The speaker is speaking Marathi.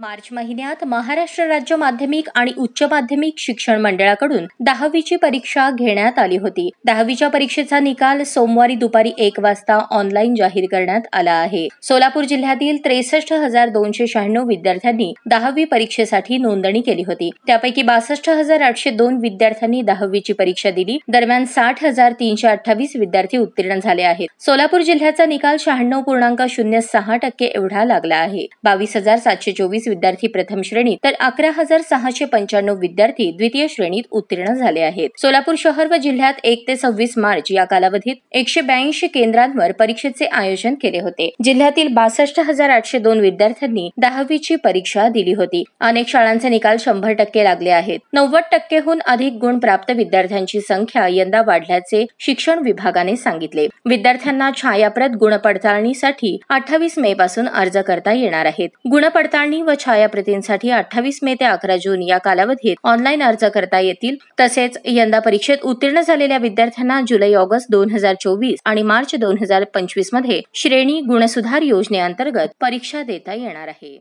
मार्च महिन्यात महाराष्ट्र राज्य माध्यमिक आणि उच्च माध्यमिक शिक्षण मंडळाकडून दहावीची परीक्षा घेण्यात आली होती दहावीच्या परीक्षेचा निकाल सोमवारी दुपारी एक वाजता ऑनलाईन जाहीर करण्यात आला आहे सोलापूर जिल्ह्यातील त्रेसष्ट हजार दोनशे शहाण्णव विद्यार्थ्यांनी दहावी परीक्षेसाठी नोंदणी केली होती त्यापैकी बासष्ट हजार आठशे दोन विद्यार्थ्यांनी दहावीची परीक्षा दिली दरम्यान साठ हजार तीनशे अठ्ठावीस विद्यार्थी उत्तीर्ण झाले आहेत सोलापूर जिल्ह्याचा निकाल शहाण्णव पूर्णांक शून्य सहा टक्के एवढा लागला आहे बावीस हजार सातशे चोवीस विद्यार्थी प्रथम श्रेणीत तर अकरा हजार सहाशे पंच्याण्णव विद्यार्थी द्वितीय श्रेणीत उत्तीर्ण झाले आहेत सोलापूर शहर व जिल्ह्यात एक ते सव्वीस मार्च या कालावधीत एकशे ब्याऐंशी केंद्रांवर परीक्षेचे आयोजन केले होते जिल्ह्यातील बासष्ट हजार आठशे दोन विद्यार्थ्यांनी दहावीची परीक्षा दिली होती अनेक शाळांचे निकाल शंभर टक्के लागले आहेत नव्वद टक्केहून अधिक गुण प्राप्त विद्यार्थ्यांची संख्या यंदा वाढल्याचे शिक्षण विभागाने सांगितले विद्यार्थ्यांना छायाप्रत गुणपडताळणीसाठी अठ्ठावीस मे पासून अर्ज करता येणार आहेत गुणपडताळणी व छायाप्रतींसाठी अठ्ठावीस मे ते अकरा जून या कालावधीत ऑनलाईन अर्ज करता येतील तसेच यंदा परीक्षेत उत्तीर्ण झालेल्या विद्यार्थ्यांना जुलै ऑगस्ट दोन हजार चोवीस आणि मार्च दोन हजार पंचवीस मध्ये श्रेणी गुणसुधार योजनेअंतर्गत परीक्षा देता येणार आहे